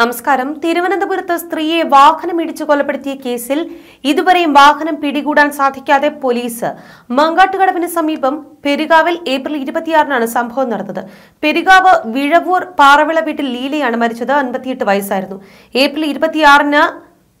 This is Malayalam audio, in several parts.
നമസ്കാരം തിരുവനന്തപുരത്ത് സ്ത്രീയെ വാഹനം ഇടിച്ചു കൊലപ്പെടുത്തിയ കേസിൽ ഇതുവരെയും വാഹനം പിടികൂടാൻ സാധിക്കാതെ പോലീസ് മങ്കാട്ടുകടവിന് സമീപം പെരുകാവിൽ ഏപ്രിൽ ഇരുപത്തിയാറിനാണ് സംഭവം നടന്നത് പെരുകാവ് വിഴവൂർ പാറവിള വീട്ടിൽ ലീലയാണ് മരിച്ചത് അൻപത്തിയെട്ട് വയസ്സായിരുന്നു ഏപ്രിൽ ഇരുപത്തിയാറിന്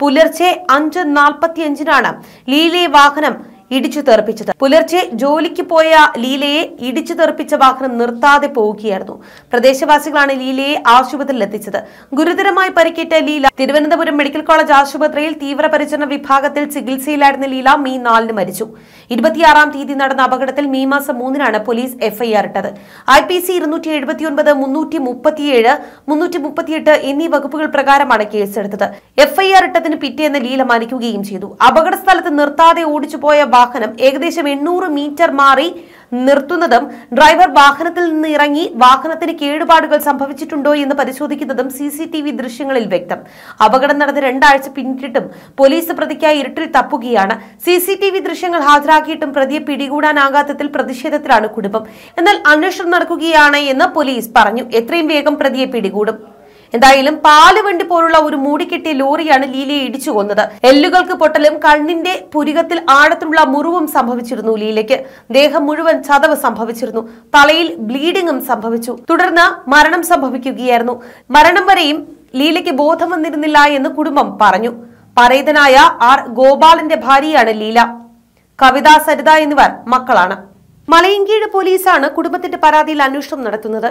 പുലർച്ചെ അഞ്ച് നാൽപ്പത്തിയഞ്ചിനാണ് ലീലയെ വാഹനം ഇടിച്ചു തെറിപ്പിച്ചത് പുലർച്ചെ ജോലിക്ക് പോയ ലീലയെ ഇടിച്ചു തെറിപ്പിച്ച വാഹനം നിർത്താതെ പോവുകയായിരുന്നു പ്രദേശവാസികളാണ് ലീലയെ ആശുപത്രിയിൽ എത്തിച്ചത് ഗുരുതരമായി പരിക്കേറ്റ ലീല തിരുവനന്തപുരം മെഡിക്കൽ കോളേജ് ആശുപത്രിയിൽ തീവ്രപരിചരണ വിഭാഗത്തിൽ ചികിത്സയിലായിരുന്ന ലീല മീ നാലിന് മരിച്ചു ഇരുപത്തിയാറാം തീയതി നടന്ന അപകടത്തിൽ മീ മാസം മൂന്നിനാണ് പോലീസ് എഫ്ഐആർ ഇട്ടത് ഐ പി സി ഇരുന്നൂറ്റി മുന്നൂറ്റി മുപ്പത്തിയേഴ് മുന്നൂറ്റി മുപ്പത്തിയെട്ട് എന്നീ വകുപ്പുകൾ പ്രകാരമാണ് കേസെടുത്തത് എഫ്ഐആർ ഇട്ടതിന് പിറ്റേന്ന് ലീല മരിക്കുകയും ചെയ്തു അപകട സ്ഥലത്ത് നിർത്താതെ ഓടിച്ചു പോയ വാഹനം ഏകദേശം എണ്ണൂറ് മീറ്റർ മാറി നിർത്തുന്നതും ഡ്രൈവർ വാഹനത്തിൽ നിന്ന് ഇറങ്ങി വാഹനത്തിന് കേടുപാടുകൾ സംഭവിച്ചിട്ടുണ്ടോ എന്ന് പരിശോധിക്കുന്നതും സി സി ടി വി ദൃശ്യങ്ങളിൽ വ്യക്തം അപകടം നടന്ന് രണ്ടാഴ്ച പിന്നിട്ടിട്ടും പോലീസ് പ്രതിക്കായി ഇരുട്ടിൽ തപ്പുകയാണ് സി സി ടി വി ദൃശ്യങ്ങൾ ഹാജരാക്കിയിട്ടും പ്രതിയെ പിടികൂടാനാകാത്തതിൽ പ്രതിഷേധത്തിലാണ് കുടുംബം എന്നാൽ അന്വേഷണം നടക്കുകയാണ് എന്ന് പോലീസ് പറഞ്ഞു എത്രയും വേഗം പ്രതിയെ പിടികൂടും എന്തായാലും പാലുവണ്ടി പോലുള്ള ഒരു മൂടിക്കെട്ടിയ ലോറിയാണ് ലീലയെ ഇടിച്ചു കൊന്നത് എല്ലുകൾക്ക് പൊട്ടലും കണ്ണിന്റെ പുരികത്തിൽ ആഴത്തിലുള്ള മുറിവും സംഭവിച്ചിരുന്നു ലീലയ്ക്ക് ദേഹം മുഴുവൻ ചതവ് സംഭവിച്ചിരുന്നു തലയിൽ ബ്ലീഡിംഗും സംഭവിച്ചു തുടർന്ന് മരണം സംഭവിക്കുകയായിരുന്നു മരണം വരെയും ലീലയ്ക്ക് ബോധം വന്നിരുന്നില്ല എന്ന് കുടുംബം പറഞ്ഞു പരേതനായ ആർ ഗോപാലന്റെ ഭാര്യയാണ് ലീല കവിത സരിത എന്നിവർ മക്കളാണ് മലയങ്കീഴ് പോലീസാണ് കുടുംബത്തിന്റെ പരാതിയിൽ അന്വേഷണം നടത്തുന്നത്